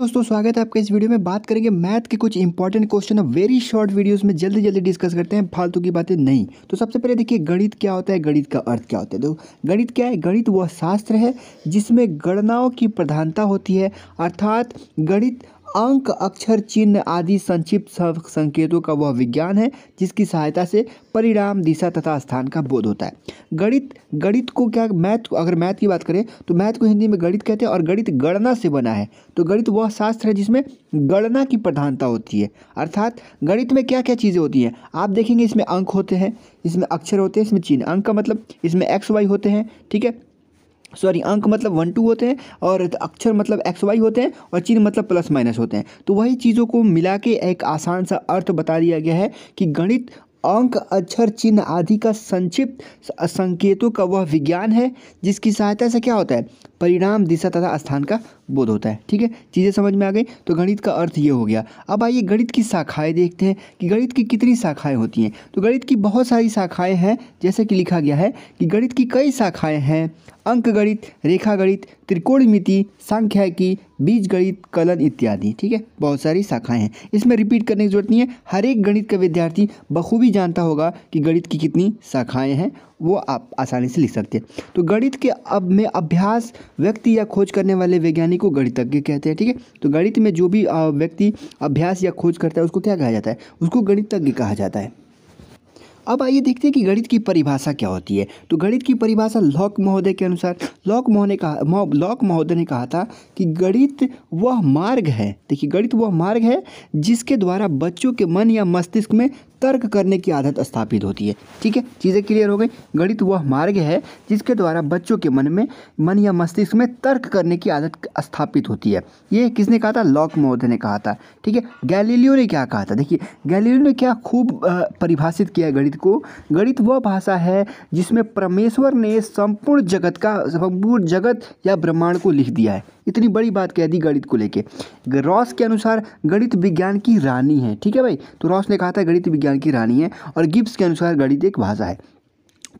दोस्तों स्वागत है आपका इस वीडियो में बात करेंगे मैथ के कुछ important question very short videos में जल्दी जल्दी डिस्कस करते हैं फालतू की बातें नहीं तो सबसे पहले देखिए गणित क्या होता है गणित का अर्थ क्या होता है तो गणित क्या है गणित वह शास्त्र है जिसमें गणनाओं की प्रधानता होती है अर्थात गणित अंक अक्षर चिन्ह आदि संक्षिप्त संकेतों का वह विज्ञान है जिसकी सहायता से परिणाम दिशा तथा स्थान का बोध होता है गणित गणित को क्या मैथ अगर मैथ की बात करें तो मैथ को हिंदी में गणित कहते हैं और गणित गणना से बना है तो गणित वह शास्त्र है जिसमें गणना की प्रधानता होती है अर्थात गणित में क्या क्या चीज़ें होती हैं आप देखेंगे इसमें अंक होते हैं इसमें अक्षर होते हैं इसमें चिन्ह अंक का मतलब इसमें एक्स वाई होते हैं ठीक है सॉरी अंक मतलब वन टू होते हैं और अक्षर मतलब एक्स वाई होते हैं और चिन्ह मतलब प्लस माइनस होते हैं तो वही चीज़ों को मिला के एक आसान सा अर्थ बता दिया गया है कि गणित अंक अक्षर चिन्ह आदि का संक्षिप्त संकेतों का वह विज्ञान है जिसकी सहायता से क्या होता है परिणाम दिशा तथा स्थान का बोध होता है ठीक है चीज़ें समझ में आ गई तो गणित का अर्थ ये हो गया अब आइए गणित की शाखाएँ देखते हैं कि गणित की कितनी शाखाएँ होती हैं तो गणित की बहुत सारी शाखाएँ हैं जैसे कि लिखा गया है कि गणित की कई शाखाएँ हैं अंक गणित रेखा गणित त्रिकोणमिति सांख्यिकी बीज गणित कलन इत्यादि ठीक है बहुत सारी शाखाएं हैं इसमें रिपीट करने की जरूरत नहीं है हर एक गणित का विद्यार्थी बखूबी जानता होगा कि गणित की कितनी शाखाएं हैं वो आप आसानी से लिख सकते हैं तो गणित के अब में अभ्यास व्यक्ति या खोज करने वाले वैज्ञानिक को गणितज्ञ कहते हैं ठीक है थीके? तो गणित में जो भी व्यक्ति अभ्यास या खोज करता है उसको क्या कहा जाता है उसको गणितज्ञ कहा जाता है अब आइए देखते हैं कि गणित की परिभाषा क्या होती है तो गणित की परिभाषा लॉक महोदय के अनुसार लॉक महोदय कहा लॉक महोदय ने कहा था कि गणित वह मार्ग है देखिए गणित वह मार्ग है जिसके द्वारा बच्चों के मन या मस्तिष्क में तर्क करने की आदत स्थापित होती है ठीक है चीज़ें क्लियर हो गई गणित वह मार्ग है जिसके द्वारा बच्चों के मन में मन या मस्तिष्क में तर्क करने की आदत स्थापित होती है ये किसने कहा था लॉक महोदय ने कहा था ठीक है गैलीलियो ने क्या कहा था देखिए गैलीलियो ने क्या खूब परिभाषित किया गणित को गणित वह भाषा है जिसमें परमेश्वर ने संपूर्ण जगत का संपूर्ण जगत या ब्रह्मांड को लिख दिया है इतनी बड़ी बात कह दी गणित को लेके रॉस के अनुसार गणित विज्ञान की रानी है ठीक है भाई तो रॉस ने कहा था गणित विज्ञान की रानी है और गिब्स के अनुसार गणित एक भाषा है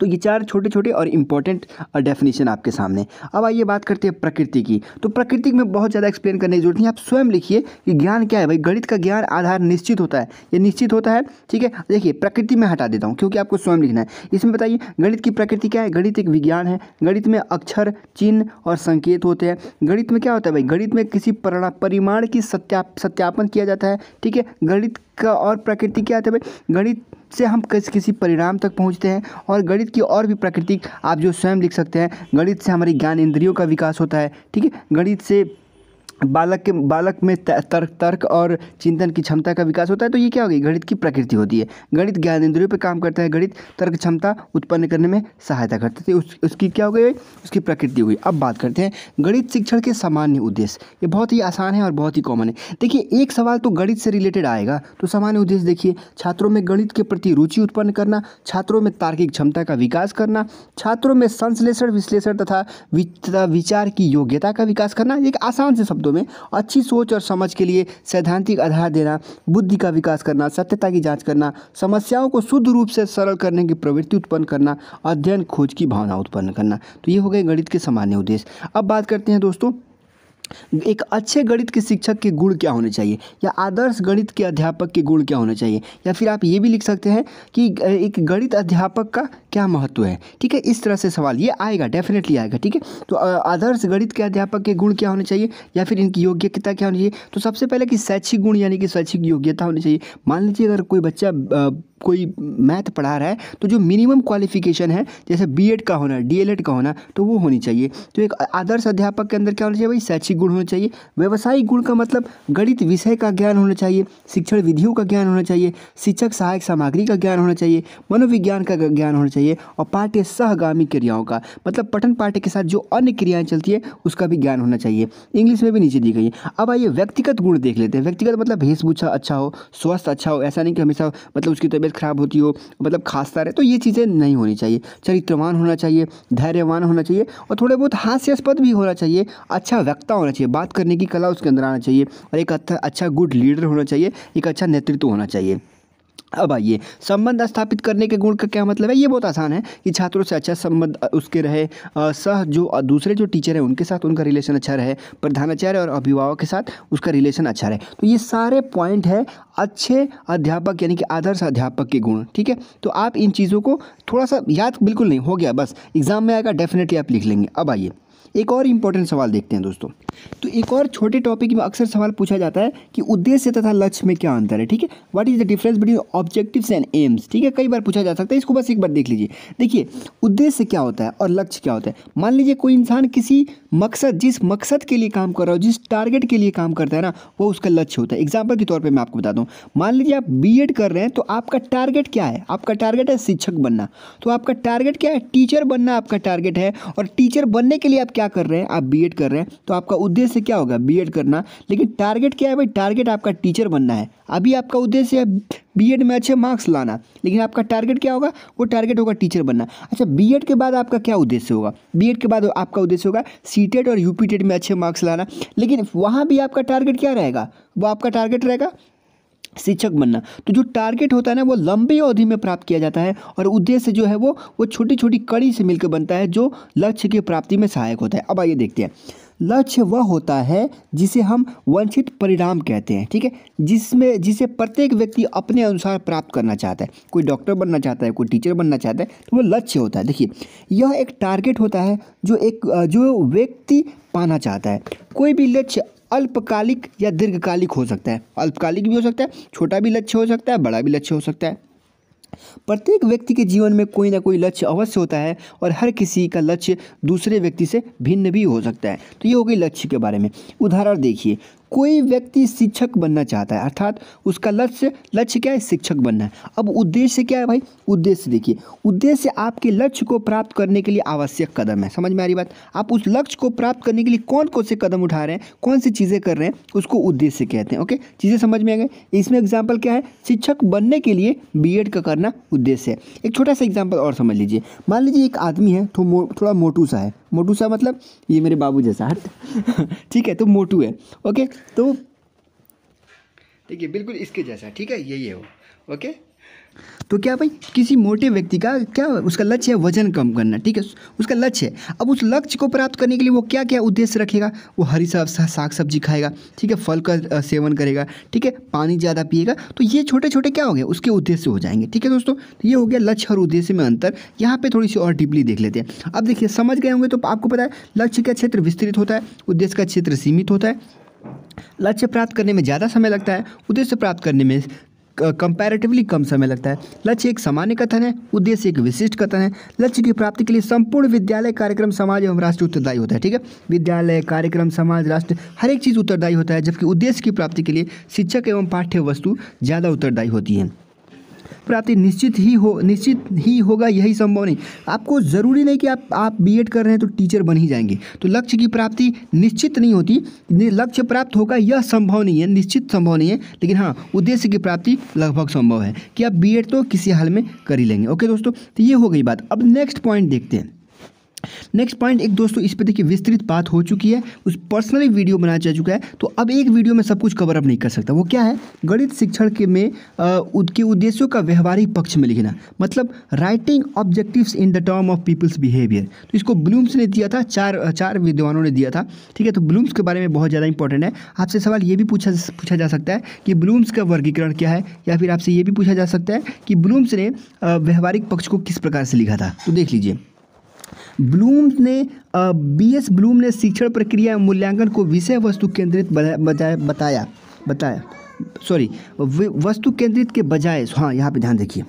तो ये चार छोटे छोटे और इम्पॉर्टेंट डेफिनेशन आपके सामने अब आइए बात करते हैं प्रकृति की तो प्रकृति में बहुत ज़्यादा एक्सप्लेन करने की जरूरत नहीं आप स्वयं लिखिए कि ज्ञान क्या है भाई गणित का ज्ञान आधार निश्चित होता है ये निश्चित होता है ठीक है देखिए प्रकृति में हटा देता हूँ क्योंकि आपको स्वयं लिखना है इसमें बताइए गणित की प्रकृति क्या है गणित एक विज्ञान है गणित में अक्षर चिन्ह और संकेत होते हैं गणित में क्या होता है भाई गणित में किसी परिमाण की सत्या सत्यापन किया जाता है ठीक है गणित का और प्रकृति क्या होता है भाई गणित से हम किस किसी परिणाम तक पहुँचते हैं और गणित की और भी प्राकृतिक आप जो स्वयं लिख सकते हैं गणित से हमारी ज्ञान इंद्रियों का विकास होता है ठीक है गणित से बालक के बालक में तर्क तर्क और चिंतन की क्षमता का विकास होता है तो ये क्या हो गई गणित की प्रकृति होती है गणित ज्ञान इंद्रियों पर काम करता है गणित तर्क क्षमता उत्पन्न करने में सहायता करता है उस, उसकी क्या हो गई उसकी प्रकृति हो गई अब बात करते हैं गणित शिक्षण के सामान्य उद्देश्य ये बहुत ही आसान है और बहुत ही कॉमन है देखिए एक सवाल तो गणित से रिलेटेड आएगा तो सामान्य उद्देश्य देखिए छात्रों में गणित के प्रति रुचि उत्पन्न करना छात्रों में तार्किक क्षमता का विकास करना छात्रों में संश्लेषण विश्लेषण तथा विचार की योग्यता का विकास करना एक आसान से शब्दों शब्दों में अच्छी सोच और समझ के लिए सैद्धांतिक आधार देना बुद्धि का विकास करना सत्यता की जांच करना समस्याओं को शुद्ध रूप से सरल करने की प्रवृत्ति उत्पन्न करना अध्ययन खोज की भावना उत्पन्न करना तो ये हो गए गणित के सामान्य उद्देश्य अब बात करते हैं दोस्तों एक अच्छे गणित के शिक्षक के गुण क्या होने चाहिए या आदर्श गणित के अध्यापक के गुण क्या होने चाहिए या फिर आप ये भी लिख सकते हैं कि एक गणित अध्यापक का क्या महत्व है ठीक है इस तरह से सवाल ये आएगा डेफिनेटली आएगा ठीक है तो आदर्श गणित के अध्यापक के गुण क्या होने चाहिए या फिर इनकी योग्यता क्या होनी चाहिए तो सबसे पहले कि शैक्षिक गुण यानी कि शैक्षिक योग्यता होनी चाहिए मान लीजिए अगर कोई बच्चा कोई मैथ पढ़ा रहा है तो जो मिनिमम क्वालिफिकेशन है जैसे बीएड का होना डीएलएड का होना तो वो होनी चाहिए तो एक आदर्श अध्यापक के अंदर क्या होना चाहिए भाई शैक्षिक गुण होना चाहिए व्यवसायिक गुण का मतलब गणित विषय का ज्ञान होना चाहिए शिक्षण विधियों का ज्ञान होना चाहिए शिक्षक सहायक सामग्री का ज्ञान होना चाहिए मनोविज्ञान का ज्ञान होना चाहिए और पाठ्य सहगामी क्रियाओं का मतलब पठन पाठ्य के साथ जो अन्य क्रियाएँ चलती है उसका भी ज्ञान होना चाहिए इंग्लिश में भी नीचे दी गई है अब आइए व्यक्तिगत गुण देख लेते हैं व्यक्तिगत मतलब भेषभूषा अच्छा हो स्वस्थ अच्छा हो ऐसा नहीं कि हमेशा मतलब उसकी तबियत तबीयत खराब होती हो मतलब खांसता रहे तो ये चीज़ें नहीं होनी चाहिए चरित्रवान होना चाहिए धैर्यवान होना चाहिए और थोड़े बहुत हास्यास्पद भी होना चाहिए अच्छा वक्ता होना चाहिए बात करने की कला उसके अंदर आना चाहिए और एक अच्छा गुड अच्छा लीडर होना चाहिए एक अच्छा नेतृत्व होना चाहिए अब आइए संबंध स्थापित करने के गुण का क्या मतलब है ये बहुत आसान है कि छात्रों से अच्छा संबंध उसके रहे सह जो दूसरे जो टीचर हैं उनके साथ उनका रिलेशन अच्छा रहे प्रधानाचार्य और अभिभावक के साथ उसका रिलेशन अच्छा रहे तो ये सारे पॉइंट है अच्छे अध्यापक यानी कि आदर्श अध्यापक के गुण ठीक है तो आप इन चीज़ों को थोड़ा सा याद बिल्कुल नहीं हो गया बस एग्ज़ाम में आएगा डेफिनेटली आप लिख लेंगे अब आइए एक और इम्पोर्टेंट सवाल देखते हैं दोस्तों तो एक और छोटे टॉपिक में अक्सर सवाल पूछा जाता है कि उद्देश्य तथा लक्ष्य में क्या अंतर है ठीक है what is the difference between objectives and aims ठीक है कई बार पूछा जा सकता है इसको बस एक बार देख लीजिए देखिए उद्देश्य क्या होता है और लक्ष्य क्या होता है मान लीजिए कोई इंसान किसी मकसद जिस मकसद के लिए काम कर रहा हो जिस टारगेट के लिए काम करता है ना वो उसका लक्ष्य होता है एग्जाम्पल के तौर पर मैं आपको बता दूँ मान लीजिए आप बी कर रहे हैं तो आपका टारगेट क्या है आपका टारगेट है शिक्षक बनना तो आपका टारगेट क्या है टीचर बनना आपका टारगेट है और टीचर बनने के लिए आप क्या कर रहे हैं आप बी कर रहे हैं तो आपका उद्देश्य क्या होगा बी करना लेकिन टारगेट क्या है भाई टारगेट आपका टीचर बनना है अभी आपका उद्देश्य है बीएड में अच्छे मार्क्स लाना लेकिन आपका टारगेट क्या होगा वो टारगेट होगा टीचर बनना अच्छा बीएड के बाद आपका क्या उद्देश्य होगा बीएड के बाद आपका उद्देश्य होगा सी और यूपी में अच्छे मार्क्स लाना लेकिन वहाँ भी आपका टारगेट क्या रहेगा वो आपका टारगेट रहेगा शिक्षक बनना तो जो टारगेट होता है ना वो लंबी अवधि में प्राप्त किया जाता है और उद्देश्य जो है वो वो छोटी छोटी कड़ी से मिलकर बनता है जो लक्ष्य की प्राप्ति में सहायक होता है अब आइए देखते हैं लक्ष्य वह होता है जिसे हम वंचित परिणाम कहते हैं ठीक है जिसमें जिसे प्रत्येक व्यक्ति अपने अनुसार प्राप्त करना चाहता है कोई डॉक्टर बनना चाहता है कोई टीचर बनना चाहता है तो वो लक्ष्य होता है देखिए यह एक टारगेट होता है जो एक जो व्यक्ति पाना चाहता है कोई भी लक्ष्य अल्पकालिक या दीर्घकालिक हो सकता है अल्पकालिक भी हो सकता है छोटा भी लक्ष्य हो सकता है बड़ा भी लक्ष्य हो सकता है प्रत्येक व्यक्ति के जीवन में कोई ना कोई लक्ष्य अवश्य होता है और हर किसी का लक्ष्य दूसरे व्यक्ति से भिन्न भी हो सकता है तो ये हो गई लक्ष्य के बारे में उदाहरण देखिए कोई व्यक्ति शिक्षक बनना चाहता है अर्थात उसका लक्ष्य लक्ष्य क्या है शिक्षक बनना है अब उद्देश्य क्या है भाई उद्देश्य देखिए उद्देश्य आपके लक्ष्य को प्राप्त करने के लिए आवश्यक कदम है समझ में आ रही बात आप उस लक्ष्य को प्राप्त करने के लिए कौन कौन से कदम उठा रहे हैं कौन सी चीज़ें कर रहे हैं उसको उद्देश्य कहते हैं ओके चीज़ें समझ में आ गए इसमें एग्जाम्पल क्या है शिक्षक बनने के लिए बी का करना उद्देश्य है एक छोटा सा एग्जाम्पल और समझ लीजिए मान लीजिए एक आदमी है थोड़ा मोटू सा है मोटू सा मतलब ये मेरे बाबू जैसा हट ठीक है तो मोटू है ओके तो ठीक है बिल्कुल इसके जैसा ठीक है यही है वो ओके तो क्या भाई किसी मोटे व्यक्ति का क्या उसका लक्ष्य है वजन कम करना ठीक है उसका लक्ष्य है अब उस लक्ष्य को प्राप्त करने के लिए वो क्या क्या उद्देश्य रखेगा वो हरी साग साग सब्जी खाएगा ठीक है फल का सेवन करेगा ठीक है पानी ज़्यादा पिएगा तो ये छोटे छोटे क्या हो गए उसके उद्देश्य हो जाएंगे ठीक है दोस्तों तो ये हो गया लक्ष्य और उद्देश्य में अंतर यहाँ पर थोड़ी सी और डीपली देख लेते हैं अब देखिए समझ गए होंगे तो आपको पता है लक्ष्य का क्षेत्र विस्तृत होता है उद्देश्य का क्षेत्र सीमित होता है लक्ष्य प्राप्त करने में ज़्यादा समय लगता है उद्देश्य प्राप्त करने में कंपैरेटिवली कम समय लगता है लक्ष्य एक सामान्य कथन है उद्देश्य एक विशिष्ट कथन है लक्ष्य की प्राप्ति के लिए संपूर्ण विद्यालय कार्यक्रम समाज एवं राष्ट्र उत्तरदायी होता है ठीक है विद्यालय कार्यक्रम समाज राष्ट्र हर एक चीज़ उत्तरदायी होता है जबकि उद्देश्य की प्राप्ति के लिए शिक्षक एवं पाठ्य वस्तु ज़्यादा उत्तरदायी होती है प्राप्ति निश्चित ही हो निश्चित ही होगा यही संभव नहीं आपको ज़रूरी नहीं कि आप आप बीएड कर रहे हैं तो टीचर बन ही जाएंगे तो लक्ष्य की प्राप्ति निश्चित नहीं होती लक्ष्य प्राप्त होगा यह संभव नहीं है निश्चित संभव नहीं है लेकिन हाँ उद्देश्य की प्राप्ति लगभग संभव है कि आप बी तो किसी हाल में कर ही लेंगे ओके दोस्तों तो ये हो गई बात अब नेक्स्ट पॉइंट देखते हैं नेक्स्ट पॉइंट एक दोस्तों इस पे देखिए विस्तृत बात हो चुकी है उस पर्सनली वीडियो बनाया जा चुका है तो अब एक वीडियो में सब कुछ कवर अप नहीं कर सकता वो क्या है गणित शिक्षण के में उनके उद्देश्यों का व्यवहारिक पक्ष में लिखना मतलब writing objectives in the term of people's behaviour तो इसको ब्लूम्स ने दिया था चार चार विद्वानों ने दिया था ठीक है तो ब्लूम्स के बारे में बहुत ज़्यादा इंपॉर्टेंट है आपसे सवाल ये भी पूछा पूछा जा सकता है कि ब्लूम्स का वर्गीकरण क्या है या फिर आपसे ये भी पूछा जा सकता है कि ब्लूम्स ने व्यवहारिक पक्ष को किस प्रकार से लिखा था तो देख लीजिए ब्लूम ने बी एस ब्लूम ने शिक्षण प्रक्रिया मूल्यांकन को विषय वस्तु केंद्रित बताया बताया सॉरी वस्तु केंद्रित के बजाय हाँ यहाँ पे ध्यान देखिए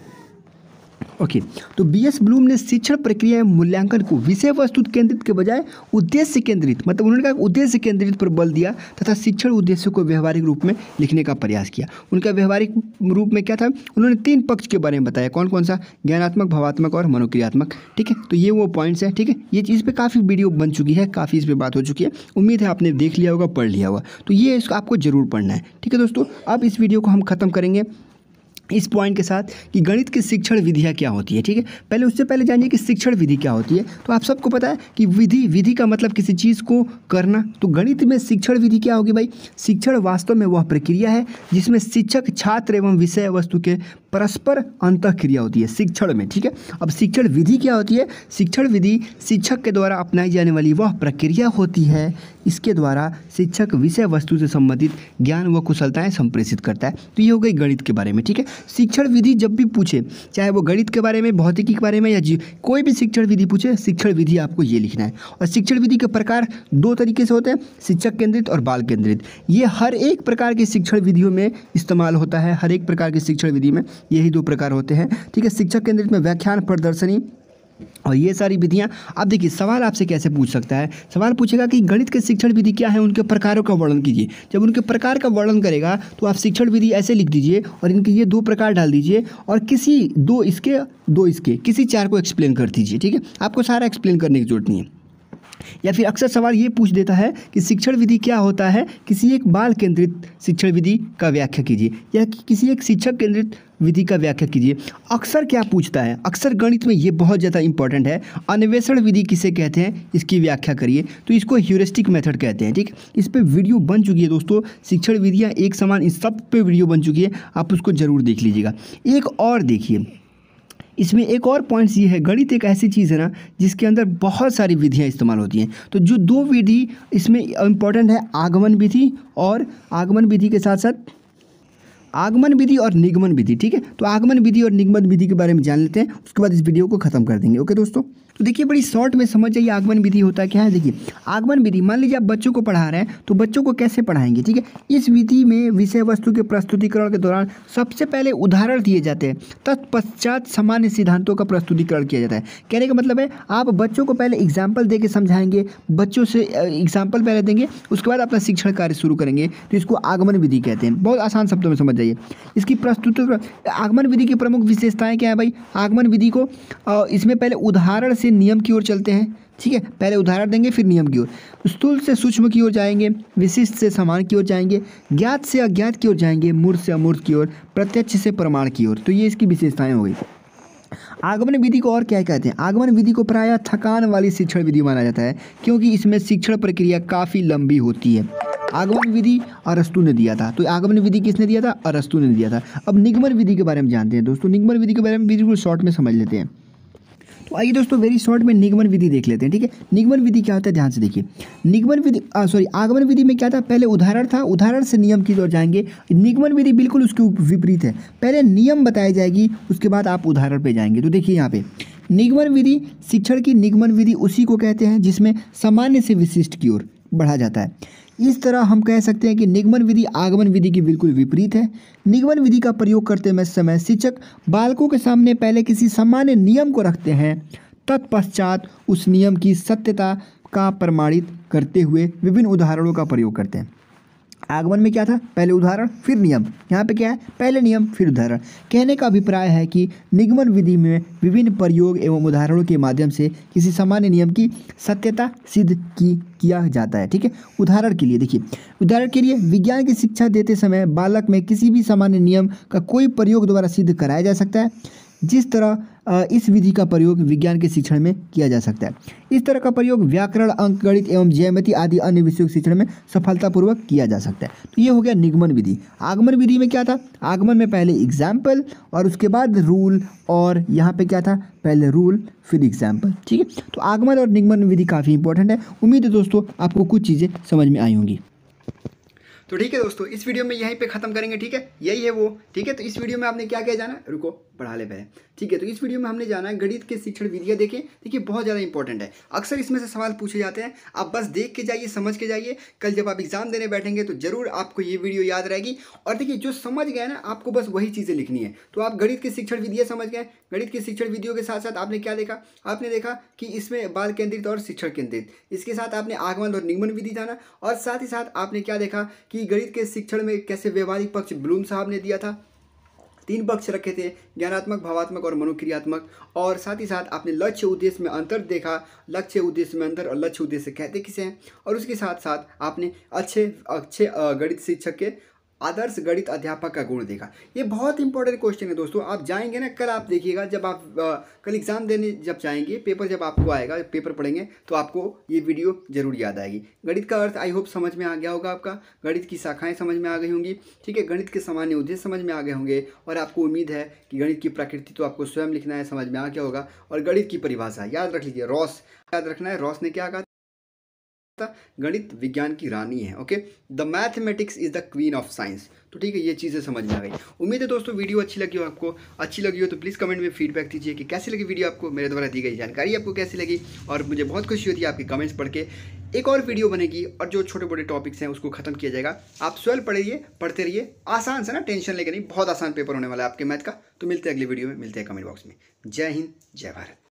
ओके okay, तो बी एस ब्लूम ने शिक्षण प्रक्रिया में मूल्यांकन को विषय वस्तु केंद्रित के बजाय उद्देश्य केंद्रित मतलब उन्होंने कहा उद्देश्य केंद्रित पर बल दिया तथा शिक्षण उद्देश्य को व्यवहारिक रूप में लिखने का प्रयास किया उनका व्यवहारिक रूप में क्या था उन्होंने तीन पक्ष के बारे में बताया कौन कौन सा ज्ञानात्मक भावात्मक और मनोक्रियात्मक ठीक है तो ये वो पॉइंट्स हैं ठीक है ये इस पर काफ़ी वीडियो बन चुकी है काफ़ी इस पर बात हो चुकी है उम्मीद है आपने देख लिया होगा पढ़ लिया होगा तो ये इसको आपको ज़रूर पढ़ना है ठीक है दोस्तों अब इस वीडियो को हम खत्म करेंगे इस पॉइंट के साथ कि गणित की शिक्षण विधियाँ क्या होती है ठीक है पहले उससे पहले जानिए कि शिक्षण विधि क्या होती है तो आप सबको पता है कि विधि विधि का मतलब किसी चीज़ को करना तो गणित में शिक्षण विधि क्या होगी भाई शिक्षण वास्तव में वह प्रक्रिया है जिसमें शिक्षक छात्र एवं विषय वस्तु के परस्पर अंत क्रिया होती है शिक्षण में ठीक है अब शिक्षण विधि क्या होती है शिक्षण विधि शिक्षक के द्वारा अपनाई जाने वाली वह प्रक्रिया होती है इसके द्वारा शिक्षक विषय वस्तु से संबंधित ज्ञान व कुशलताएं संप्रेषित करता है तो ये हो गई गणित के बारे में ठीक है शिक्षण विधि जब भी पूछे चाहे वो गणित के बारे में भौतिकी के बारे में या कोई भी शिक्षण विधि पूछे शिक्षण विधि आपको ये लिखना है और शिक्षण विधि के प्रकार दो तरीके से होते हैं शिक्षक केंद्रित और बाल केंद्रित ये हर एक प्रकार के शिक्षण विधियों में इस्तेमाल होता है हर एक प्रकार की शिक्षण विधि में यही दो प्रकार होते हैं ठीक है शिक्षा केंद्रित में व्याख्यान प्रदर्शनी और ये सारी विधियाँ अब देखिए सवाल आपसे कैसे पूछ सकता है सवाल पूछेगा कि गणित के शिक्षण विधि क्या है उनके प्रकारों का वर्णन कीजिए जब उनके प्रकार का वर्णन करेगा तो आप शिक्षण विधि ऐसे लिख दीजिए और इनके ये दो प्रकार डाल दीजिए और किसी दो इसके दो इसके किसी चार को एक्सप्लेन कर दीजिए ठीक है आपको सारा एक्सप्लेन करने की जरूरत नहीं है या फिर अक्सर सवाल ये पूछ देता है कि शिक्षण विधि क्या होता है किसी एक बाल केंद्रित शिक्षण विधि का व्याख्या कीजिए या कि किसी एक शिक्षक केंद्रित विधि का व्याख्या कीजिए अक्सर क्या पूछता है अक्सर गणित में ये बहुत ज़्यादा इंपॉर्टेंट है अन्वेषण विधि किसे कहते हैं इसकी व्याख्या करिए तो इसको ह्यूरिस्टिक मेथड कहते हैं ठीक इस पर वीडियो बन चुकी है दोस्तों शिक्षण विधियाँ एक समान इस सब पे वीडियो बन चुकी है आप उसको ज़रूर देख लीजिएगा एक और देखिए इसमें एक और पॉइंट्स ये है गणित एक ऐसी चीज़ है ना जिसके अंदर बहुत सारी विधियाँ इस्तेमाल होती हैं तो जो दो विधि इसमें इम्पॉर्टेंट है आगमन विधि और आगमन विधि के साथ साथ आगमन विधि और निगमन विधि ठीक है तो आगमन विधि और निगमन विधि के बारे में जान लेते हैं उसके बाद इस वीडियो को खत्म कर देंगे ओके दोस्तों तो देखिए बड़ी शॉर्ट में समझ जाइए आगमन विधि होता क्या है देखिए आगमन विधि मान लीजिए आप बच्चों को पढ़ा रहे हैं तो बच्चों को कैसे पढ़ाएंगे ठीक है इस विधि में विषय वस्तु के प्रस्तुतिकरण के दौरान सबसे पहले उदाहरण दिए जाते हैं तत्पश्चात सामान्य सिद्धांतों का प्रस्तुतिकरण किया जाता है कहने का मतलब है आप बच्चों को पहले एग्जाम्पल दे समझाएंगे बच्चों से एग्जाम्पल पहले देंगे उसके बाद अपना शिक्षण कार्य शुरू करेंगे तो इसको आगमन विधि कहते हैं बहुत आसान शब्दों में समझ जाइए इसकी प्रस्तुत आगमन विधि की प्रमुख विशेषताएं क्या है भाई आगमन विधि को इसमें पहले उदाहरण से चलिए नियम की ओर चलते हैं ठीक है पहले उदाहरण देंगे फिर नियम की ओर स्थूल से सूक्ष्म की ओर जाएंगे विशिष्ट से समान की ओर जाएंगे ज्ञात से अज्ञात की ओर जाएंगे मूर्त से अमूर्त की ओर प्रत्यक्ष से प्रमाण की ओर तो ये इसकी विशेषताएं हो गई आगमन विधि को और क्या कहते हैं आगमन विधि को प्रायः थकान वाली शिक्षण विधि माना जाता है क्योंकि इसमें शिक्षण प्रक्रिया काफ़ी लंबी होती है आगमन विधि अरस्तु ने दिया था तो आगमन विधि किसने दिया था अरस्तु ने दिया था अब निगमन विधि के बारे में जानते हैं दोस्तों निगमन विधि के बारे में बिल्कुल शॉर्ट में समझ लेते हैं तो आइए दोस्तों वेरी शॉर्ट में निगमन विधि देख लेते हैं ठीक है निगमन विधि क्या होता है ध्यान से देखिए निगमन विधि सॉरी आगमन विधि में क्या था पहले उदाहरण था उदाहरण से नियम की ओर जाएंगे निगमन विधि बिल्कुल उसके विपरीत है पहले नियम बताई जाएगी उसके बाद आप उदाहरण पर जाएंगे तो देखिए यहाँ पे निगमन विधि शिक्षण की निगमन विधि उसी को कहते हैं जिसमें सामान्य से विशिष्ट की ओर बढ़ा जाता है इस तरह हम कह सकते हैं कि निगमन विधि आगमन विधि की बिल्कुल विपरीत है निगमन विधि का प्रयोग करते में समय शिक्षक बालकों के सामने पहले किसी सामान्य नियम को रखते हैं तत्पश्चात उस नियम की सत्यता का प्रमाणित करते हुए विभिन्न उदाहरणों का प्रयोग करते हैं आगमन में क्या था पहले उदाहरण फिर नियम यहाँ पे क्या है पहले नियम फिर उदाहरण कहने का अभिप्राय है कि निगमन विधि में विभिन्न प्रयोग एवं उदाहरणों के माध्यम से किसी सामान्य नियम की सत्यता सिद्ध की किया जाता है ठीक है उदाहरण के लिए देखिए उदाहरण के लिए विज्ञान की शिक्षा देते समय बालक में किसी भी सामान्य नियम का कोई प्रयोग द्वारा सिद्ध कराया जा सकता है जिस तरह इस विधि का प्रयोग विज्ञान के शिक्षण में किया जा सकता है इस तरह का प्रयोग व्याकरण अंक गणित एवं जयमति आदि अन्य विषयों के शिक्षण में सफलतापूर्वक किया जा सकता है तो ये हो गया निगमन विधि आगमन विधि में क्या था आगमन में पहले एग्जाम्पल और उसके बाद रूल और यहाँ पे क्या था पहले रूल फिर एग्जाम्पल ठीक है तो आगमन और निगमन विधि काफ़ी इंपॉर्टेंट है उम्मीद है दोस्तों आपको कुछ चीज़ें समझ में आई होंगी तो ठीक है दोस्तों इस वीडियो में यहीं पे खत्म करेंगे ठीक है यही है वो ठीक है तो इस वीडियो में आपने क्या क्या जाना रुको पढ़ा ले पहले ठीक है तो इस वीडियो में हमने जाना है गणित के शिक्षण विधियाँ देखें देखिए बहुत ज़्यादा इंपॉर्टेंट है अक्सर इसमें से सवाल पूछे जाते हैं आप बस देख के जाइए समझ के जाइए कल जब आप एग्जाम देने बैठेंगे तो जरूर आपको ये वीडियो याद रहेगी और देखिए जो समझ गए ना आपको बस वही चीज़ें लिखनी है तो आप गणित की शिक्षण विधियाँ समझ गए गणित की शिक्षण विधियों के साथ साथ आपने क्या देखा आपने देखा कि इसमें बाल केंद्रित और शिक्षण केंद्रित इसके साथ आपने आगमन और निगमन विधि जाना और साथ ही साथ आपने क्या देखा कि कि गणित के शिक्षण में कैसे व्यवहारिक पक्ष ब्लूम साहब ने दिया था तीन पक्ष रखे थे ज्ञानात्मक भावात्मक और मनोक्रियात्मक और साथ ही साथ आपने लक्ष्य उद्देश्य में अंतर देखा लक्ष्य उद्देश्य में अंतर और लक्ष्य उद्देश्य कहते किसे हैं और उसके साथ साथ आपने अच्छे अच्छे गणित शिक्षक के आदर्श गणित अध्यापक का गुण देगा ये बहुत इंपॉर्टेंट क्वेश्चन है दोस्तों आप जाएंगे ना कल आप देखिएगा जब आप आ, कल एग्ज़ाम देने जब जाएंगे पेपर जब आपको आएगा पेपर पढ़ेंगे तो आपको ये वीडियो जरूर याद आएगी गणित का अर्थ आई होप समझ में आ गया होगा आपका गणित की शाखाएँ समझ में आ गई होंगी ठीक है गणित के सामान्य उद्देश्य समझ में आ गए होंगे और आपको उम्मीद है कि गणित की प्रकृति तो आपको स्वयं लिखना है समझ में आ गया होगा और गणित की परिभाषा याद रख लीजिए रॉस याद रखना है रॉस ने क्या कहा सकता गणित विज्ञान की रानी है okay the mathematics is the queen of science तो ठीक है ये चीज़ें समझ में आ गई उम्मीद है दोस्तों वीडियो अच्छी लगी हो आपको अच्छी लगी हो तो प्लीज़ कमेंट में फीडबैक दीजिए कि कैसी लगी वीडियो आपको मेरे द्वारा दी गई जानकारी आपको कैसी लगी और मुझे बहुत खुशी होती है आपके कमेंट्स पढ़ के एक और वीडियो बनेगी और जो छोटे मोटे टॉपिक्स हैं उसको खत्म किया जाएगा आप स्वयं पढ़िए पढ़ते रहिए आसान से ना टेंशन लेकर नहीं बहुत आसान पेपर होने वाला है आपके मैथ का तो मिलते हैं अगले वीडियो में मिलते हैं कमेंट बॉक्स में जय हिंद जय भारत